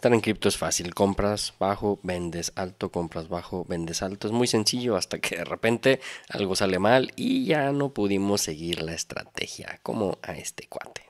Estar en cripto es fácil, compras bajo, vendes alto, compras bajo, vendes alto. Es muy sencillo hasta que de repente algo sale mal y ya no pudimos seguir la estrategia como a este cuate.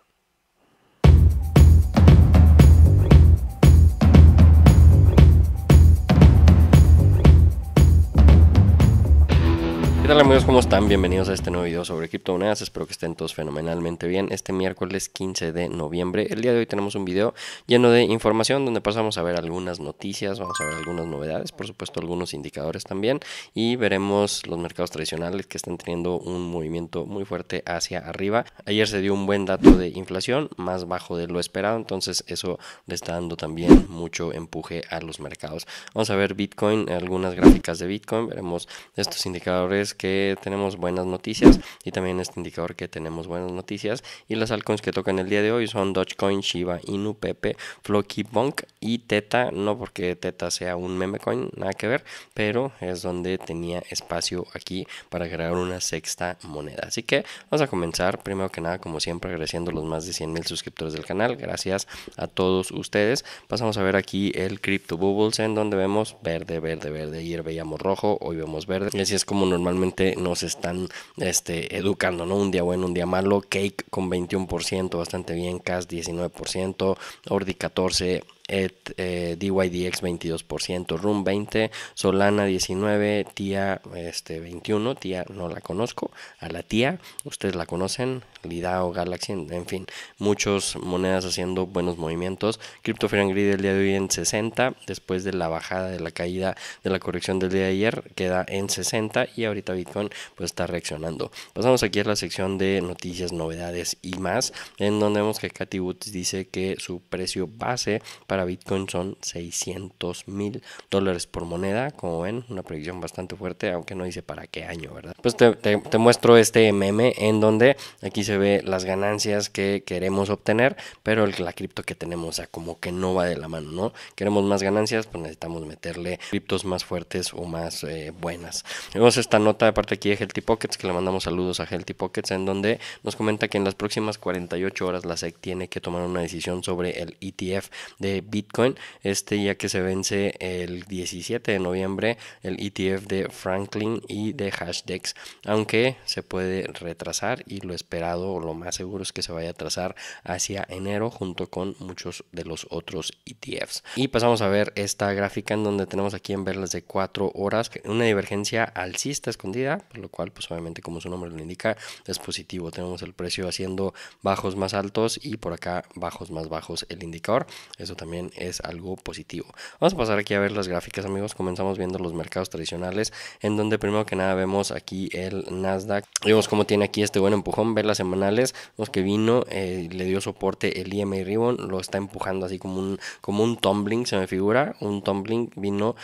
Hola amigos? ¿Cómo están? Bienvenidos a este nuevo video sobre criptomonedas. Espero que estén todos fenomenalmente bien. Este miércoles 15 de noviembre, el día de hoy tenemos un video lleno de información donde pasamos a ver algunas noticias, vamos a ver algunas novedades, por supuesto algunos indicadores también y veremos los mercados tradicionales que están teniendo un movimiento muy fuerte hacia arriba. Ayer se dio un buen dato de inflación, más bajo de lo esperado, entonces eso le está dando también mucho empuje a los mercados. Vamos a ver Bitcoin, algunas gráficas de Bitcoin, veremos estos indicadores que tenemos buenas noticias y también este indicador que tenemos buenas noticias. Y las altcoins que tocan el día de hoy son Dogecoin, Shiba, Inu, Pepe, Floki, Bonk y Teta. No porque Teta sea un meme coin, nada que ver, pero es donde tenía espacio aquí para crear una sexta moneda. Así que vamos a comenzar primero que nada, como siempre, agradeciendo los más de 100 mil suscriptores del canal. Gracias a todos ustedes. Pasamos a ver aquí el Crypto Bubbles en donde vemos verde, verde, verde. Ayer veíamos rojo, hoy vemos verde. Y así es como normalmente nos están este, educando, ¿no? Un día bueno, un día malo, Cake con 21%, bastante bien, Cas 19%, Ordi 14%, DYDX 22%, RUM 20%, Solana 19%, TIA este, 21%, TIA no la conozco, a la TIA, ustedes la conocen, Lidao, Galaxy, en, fin, muchas monedas haciendo buenos movimientos. Crypto Grid el día de hoy en 60, después de la bajada de la caída de la corrección del día de ayer, queda en 60 y ahorita Bitcoin pues está reaccionando. Pasamos aquí a la sección de noticias, novedades y más, en donde vemos que Katy Woods dice que su precio base para Bitcoin son 600 mil dólares por moneda, como ven, una predicción bastante fuerte, aunque no dice para qué año, ¿verdad? Pues te, muestro este meme en donde aquí se ve las ganancias que queremos obtener, pero la cripto que tenemos, o sea, como que no va de la mano, ¿no? Queremos más ganancias, pues necesitamos meterle criptos más fuertes o más eh, buenas. Tenemos esta nota de parte aquí de Healthy Pockets, que le mandamos saludos a Healthy Pockets, en donde nos comenta que en las próximas 48 horas la SEC tiene que tomar una decisión sobre el ETF de Bitcoin, este ya que se vence el 17 de noviembre el ETF de Franklin y de Hashdex, aunque se puede retrasar y lo esperado o lo más seguro es que se vaya a trazar hacia enero junto con muchos de los otros ETFs. Y pasamos a ver esta gráfica en donde tenemos aquí en verlas de cuatro horas una divergencia alcista escondida, lo cual pues obviamente como su nombre lo indica es positivo, tenemos el precio haciendo bajos más altos y por acá bajos más bajos el indicador, eso también es algo positivo. Vamos a pasar aquí a ver las gráficas amigos, comenzamos viendo los mercados tradicionales en donde primero que nada vemos aquí el Nasdaq, vemos cómo tiene aquí este buen empujón, ver las semanales, vemos que vino, eh, le dio soporte el IMA Ribbon, lo está empujando así como un, como un tumbling se me figura, un tumbling vino,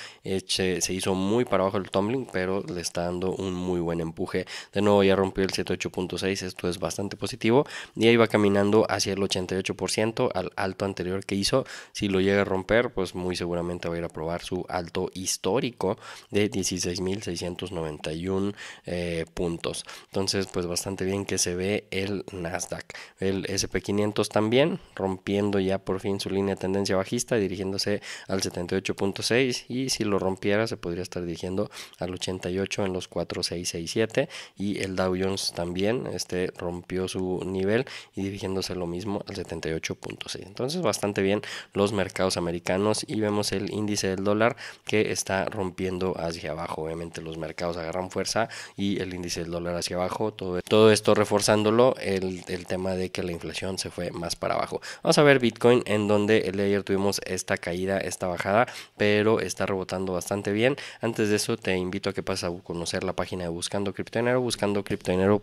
se, hizo muy para abajo el tumbling, pero le está dando un muy buen empuje, de nuevo ya rompió el 78.6, esto es bastante positivo y ahí va caminando hacia el 88% al alto anterior que hizo, si lo llega a romper, pues muy seguramente va a ir a probar su alto histórico de 16.691 eh, puntos. Entonces, pues bastante bien que se ve el Nasdaq. El SP500 también rompiendo ya por fin su línea de tendencia bajista, dirigiéndose al 78.6 y si lo rompiera se podría estar dirigiendo al 88 en los 4667 y el Dow Jones también este rompió su nivel y dirigiéndose lo mismo al 78.6. Entonces, bastante bien los mercados americanos y vemos el índice del dólar que está rompiendo hacia abajo. Obviamente los mercados agarran fuerza y el índice del dólar hacia abajo. Todo, todo esto reforzándolo el, tema de que la inflación se fue más para abajo. Vamos a ver Bitcoin en donde el de ayer tuvimos esta caída, esta bajada, pero está rebotando bastante bien. Antes de eso te invito a que pases a conocer la página de Buscando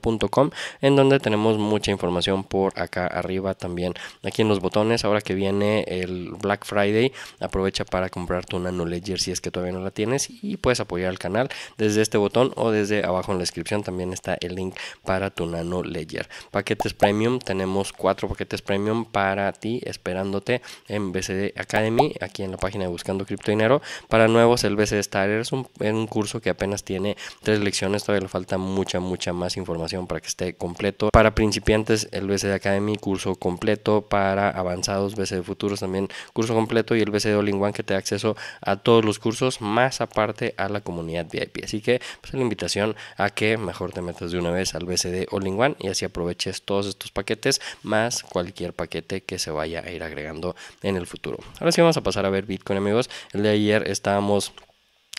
punto com en donde tenemos mucha información por acá arriba también. Aquí en los botones, ahora que viene el Black Friday, aprovecha para comprar tu Nano Ledger si es que todavía no la tienes y puedes apoyar al canal desde este botón o desde abajo en la descripción también está el link para tu Nano Ledger. Paquetes Premium, tenemos cuatro paquetes Premium para ti esperándote en BCD Academy, aquí en la página de Buscando Cripto Dinero. Para nuevos, el BCD Starter es un, un curso que apenas tiene tres lecciones, todavía le falta mucha, mucha más información para que esté completo. Para principiantes, el BCD Academy, curso completo. Para avanzados, BCD Futuros también curso completo y el BCD All One que te da acceso a todos los cursos, más aparte a la comunidad VIP. Así que pues la invitación a que mejor te metas de una vez al BCD All One y así aproveches todos estos paquetes, más cualquier paquete que se vaya a ir agregando en el futuro. Ahora sí vamos a pasar a ver Bitcoin amigos. El de ayer estábamos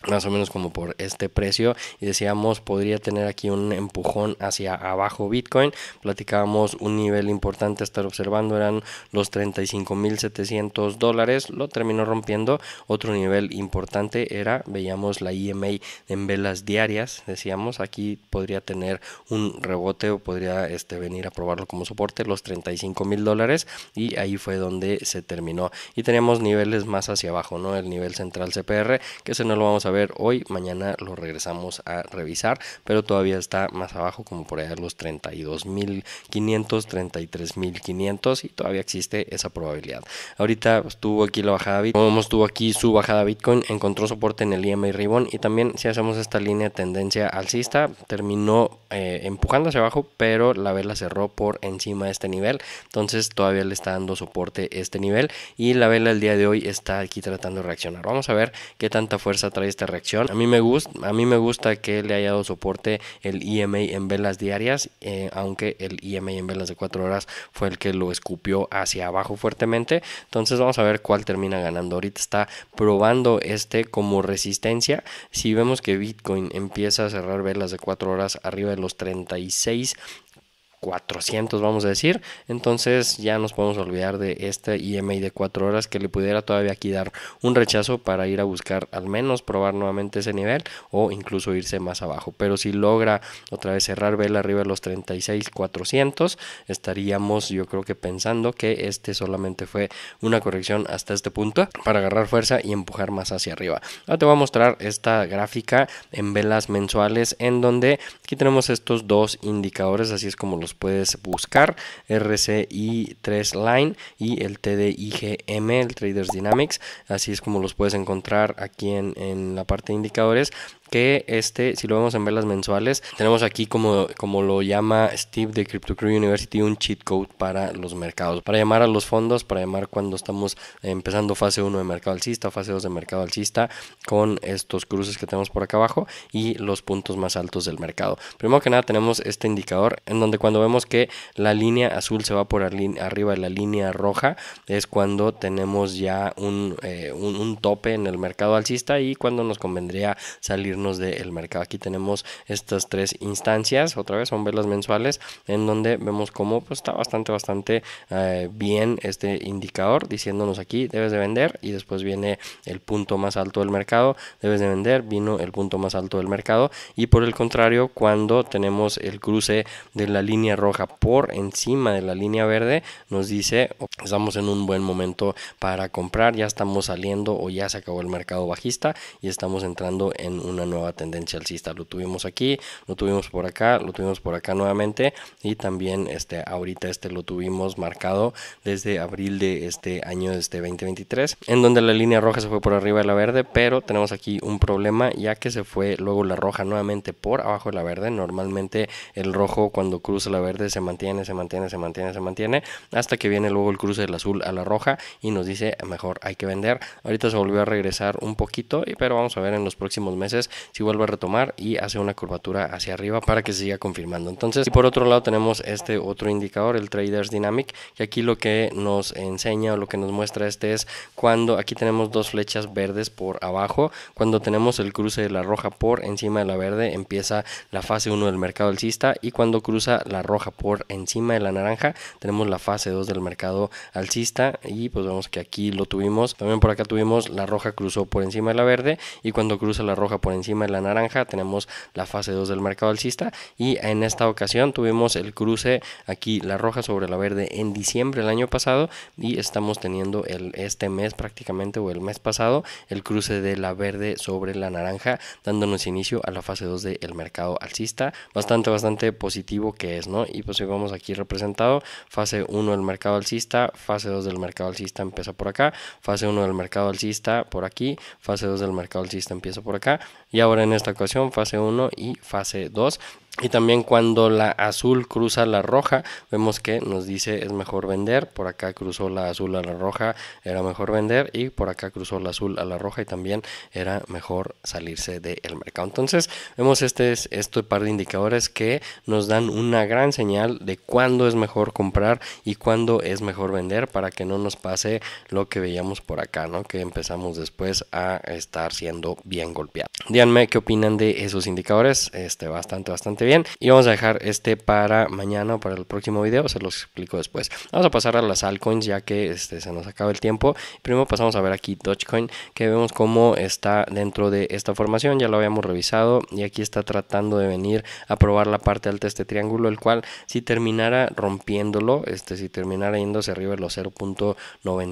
más o menos como por este precio y decíamos podría tener aquí un empujón hacia abajo Bitcoin platicábamos un nivel importante a estar observando eran los 35.700 dólares lo terminó rompiendo otro nivel importante era veíamos la EMA en velas diarias decíamos aquí podría tener un rebote o podría este venir a probarlo como soporte los 35.000 dólares y ahí fue donde se terminó y teníamos niveles más hacia abajo no el nivel central CPR que ese no lo vamos a ver hoy, mañana lo regresamos a revisar, pero todavía está más abajo como por allá los 32.500, 33.500 y todavía existe esa probabilidad. Ahorita estuvo pues, aquí la bajada Bitcoin, como estuvo aquí su bajada Bitcoin, encontró soporte en el IMA e y Ribbon y también si hacemos esta línea de tendencia alcista, terminó empujándose eh, empujando hacia abajo, pero la vela cerró por encima de este nivel, entonces todavía le está dando soporte este nivel y la vela el día de hoy está aquí tratando de reaccionar. Vamos a ver qué tanta fuerza trae esta reacción. A mí me gusta, a mí me gusta que le haya dado soporte el IMA e en velas diarias, eh, aunque el IMA e en velas de 4 horas fue el que lo escupió hacia abajo fuertemente. Entonces vamos a ver cuál termina ganando. Ahorita está probando este como resistencia. Si vemos que Bitcoin empieza a cerrar velas de 4 horas arriba de los 36 400, vamos a decir. Entonces ya nos podemos olvidar de este IMI de 4 horas que le pudiera todavía aquí dar un rechazo para ir a buscar al menos probar nuevamente ese nivel o incluso irse más abajo. Pero si logra otra vez cerrar vela arriba de los 36, 400, estaríamos yo creo que pensando que este solamente fue una corrección hasta este punto para agarrar fuerza y empujar más hacia arriba. Ahora te voy a mostrar esta gráfica en velas mensuales en donde aquí tenemos estos dos indicadores, así es como los puedes buscar, RCI 3 Line y el TDIGM, el Traders Dynamics, así es como los puedes encontrar aquí en, en la parte de indicadores que este, si lo vemos en velas mensuales, tenemos aquí como, como lo llama Steve de Crypto Crew University un cheat code para los mercados, para llamar a los fondos, para llamar cuando estamos empezando fase 1 de mercado alcista, fase 2 de mercado alcista, con estos cruces que tenemos por acá abajo y los puntos más altos del mercado. Primero que nada tenemos este indicador en donde cuando vemos que la línea azul se va por arriba de la línea roja es cuando tenemos ya eh, un, un tope en el mercado alcista y cuando nos convendría salirnos del mercado. Aquí tenemos estas tres instancias, otra vez son velas mensuales, en donde vemos cómo pues, está bastante, bastante eh, bien este indicador diciéndonos aquí debes de vender y después viene el punto más alto del mercado, debes de vender, vino el punto más alto del mercado y por el contrario cuando tenemos el cruce de la línea roja por encima de la línea verde nos dice oh, estamos en un buen momento para comprar, ya estamos saliendo o ya se acabó el mercado bajista y estamos entrando en una nueva tendencia alcista. Lo tuvimos aquí, lo tuvimos por acá, lo tuvimos por acá nuevamente y también este ahorita este lo tuvimos marcado desde abril de este año de este 2023, en donde la línea roja se fue por arriba de la verde, pero tenemos aquí un problema ya que se fue luego la roja nuevamente por abajo de la verde. Normalmente el rojo cuando cruza la verde se mantiene, se mantiene, se mantiene, se mantiene hasta que viene luego el cruce del azul a la roja y nos dice mejor hay que vender. Ahorita se volvió a regresar un poquito, pero vamos a ver en los próximos meses si vuelve a retomar y hace una curvatura hacia arriba para que se siga confirmando. Entonces, y por otro lado tenemos este otro indicador, el Traders Dynamic, y aquí lo que nos enseña o lo que nos muestra este es cuando aquí tenemos dos flechas verdes por abajo, cuando tenemos el cruce de la roja por encima de la verde empieza la fase 1 del mercado alcista y cuando cruza la roja por encima de la naranja tenemos la fase 2 del mercado alcista y pues vemos que aquí lo tuvimos, también por acá tuvimos la roja cruzó por encima de la verde y cuando cruza la roja por encima encima de la naranja, tenemos la fase 2 del mercado alcista y en esta ocasión tuvimos el cruce aquí la roja sobre la verde en diciembre del año pasado y estamos teniendo el, este mes prácticamente o el mes pasado el cruce de la verde sobre la naranja dándonos inicio a la fase 2 del mercado alcista bastante bastante positivo que es no y pues vamos aquí representado fase 1 del mercado alcista fase 2 del mercado alcista empieza por acá fase 1 del mercado alcista por aquí fase 2 del mercado alcista empieza por acá y ahora en esta ocasión fase 1 y fase 2 y también cuando la azul cruza la roja, vemos que nos dice es mejor vender. Por acá cruzó la azul a la roja, era mejor vender. Y por acá cruzó la azul a la roja y también era mejor salirse del mercado. Entonces vemos este, este par de indicadores que nos dan una gran señal de cuándo es mejor comprar y cuándo es mejor vender para que no nos pase lo que veíamos por acá, ¿no? Que empezamos después a estar siendo bien golpeados. Díganme qué opinan de esos indicadores. Este, bastante, bastante bien. Y vamos a dejar este para mañana para el próximo video, se los explico después. Vamos a pasar a las altcoins ya que este, se nos acaba el tiempo. Primero pasamos a ver aquí Dogecoin, que vemos cómo está dentro de esta formación, ya lo habíamos revisado y aquí está tratando de venir a probar la parte alta de este triángulo, el cual si terminara rompiéndolo, este, si terminara hacia arriba de los 0.92,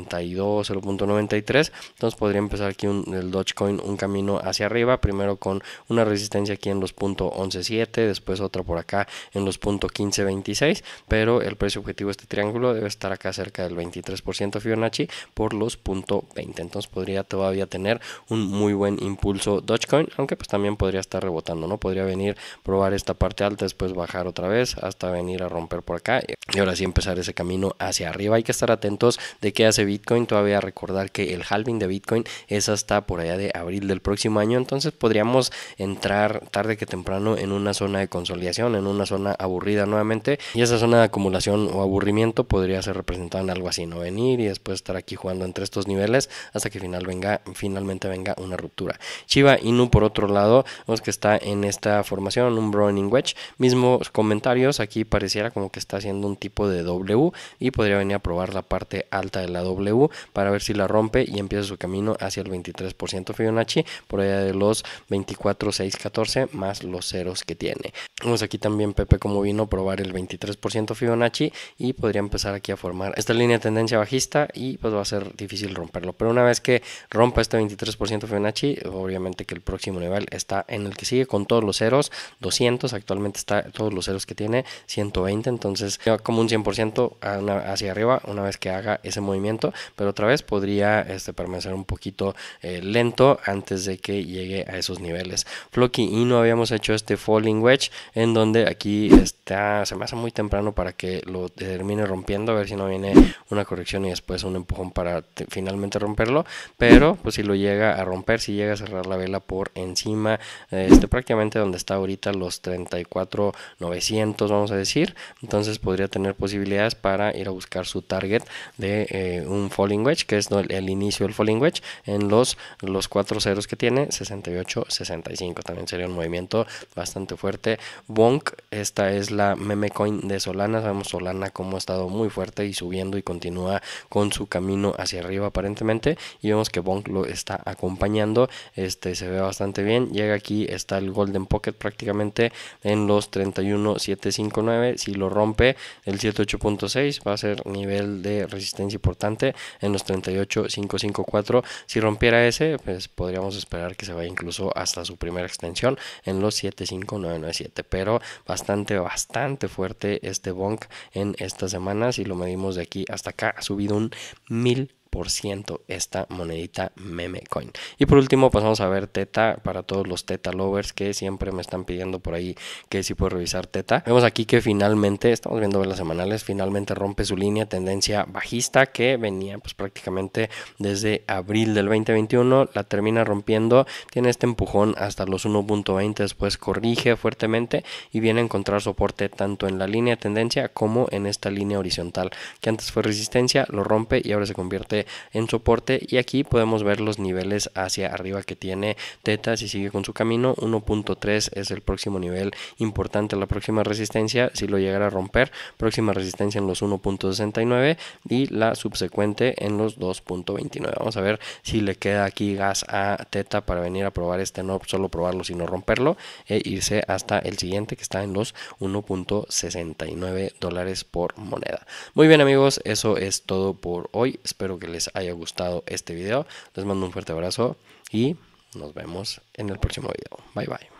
0.93, entonces podría empezar aquí un, el Dogecoin un camino hacia arriba, primero con una resistencia aquí en los .117, después después otra por acá en los 26 pero el precio objetivo de este triángulo debe estar acá cerca del 23% Fibonacci por los .20, entonces podría todavía tener un muy buen impulso Dogecoin, aunque pues también podría estar rebotando, ¿no? Podría venir, probar esta parte alta, después bajar otra vez hasta venir a romper por acá y ahora sí empezar ese camino hacia arriba. Hay que estar atentos de qué hace Bitcoin, todavía recordar que el halving de Bitcoin es hasta por allá de abril del próximo año, entonces podríamos entrar tarde que temprano en una zona de consolidación en una zona aburrida nuevamente y esa zona de acumulación o aburrimiento podría ser representada en algo así, no venir y después estar aquí jugando entre estos niveles hasta que final venga, finalmente venga una ruptura. Chiva Inu por otro lado, vemos que está en esta formación, un Browning Wedge, mismos comentarios, aquí pareciera como que está haciendo un tipo de W y podría venir a probar la parte alta de la W para ver si la rompe y empieza su camino hacia el 23% Fibonacci por allá de los 24, 6, 14 más los ceros que tiene. Vemos aquí también Pepe como vino a probar el 23% Fibonacci y podría empezar aquí a formar esta línea de tendencia bajista y pues va a ser difícil romperlo. Pero una vez que rompa este 23% Fibonacci, obviamente que el próximo nivel está en el que sigue con todos los ceros, 200, actualmente está todos los ceros que tiene, 120, entonces como un 100% hacia arriba una vez que haga ese movimiento, pero otra vez podría este, permanecer un poquito eh, lento antes de que llegue a esos niveles. Floki y no habíamos hecho este falling wedge, en donde aquí está, se me hace muy temprano para que lo termine rompiendo, a ver si no viene una corrección y después un empujón para finalmente romperlo, pero pues si lo llega a romper, si llega a cerrar la vela por encima, este, prácticamente donde está ahorita los 34,900 vamos a decir, entonces podría tener posibilidades para ir a buscar su target de eh, un falling wedge, que es el, inicio del falling wedge, en los, los cuatro ceros que tiene, 68, 65, también sería un movimiento bastante fuerte Bonk. Esta es la meme coin de Solana. Sabemos Solana como ha estado muy fuerte y subiendo y continúa con su camino hacia arriba aparentemente. Y vemos que Bonk lo está acompañando. Este se ve bastante bien. Llega aquí, está el Golden Pocket prácticamente en los 31.759. Si lo rompe, el 78.6 va a ser nivel de resistencia importante en los 38.554. Si rompiera ese, pues podríamos esperar que se vaya incluso hasta su primera extensión en los 7.599 pero bastante, bastante fuerte este bonk en estas semanas y lo medimos de aquí hasta acá. Ha subido un mil esta monedita meme coin. Y por último, pasamos a ver Teta para todos los Teta lovers que siempre me están pidiendo por ahí que si puedo revisar Teta. Vemos aquí que finalmente, estamos viendo velas semanales, finalmente rompe su línea tendencia bajista que venía pues prácticamente desde abril del 2021, la termina rompiendo, tiene este empujón hasta los 1.20, después corrige fuertemente y viene a encontrar soporte tanto en la línea tendencia como en esta línea horizontal que antes fue resistencia, lo rompe y ahora se convierte en soporte y aquí podemos ver los niveles hacia arriba que tiene Teta si sigue con su camino 1.3 es el próximo nivel importante la próxima resistencia si lo llegara a romper próxima resistencia en los 1.69 y la subsecuente en los 2.29 vamos a ver si le queda aquí gas a Teta para venir a probar este no solo probarlo sino romperlo e irse hasta el siguiente que está en los 1.69 dólares por moneda muy bien amigos eso es todo por hoy espero que les haya gustado este video. Les mando un fuerte abrazo y nos vemos en el próximo video. Bye bye.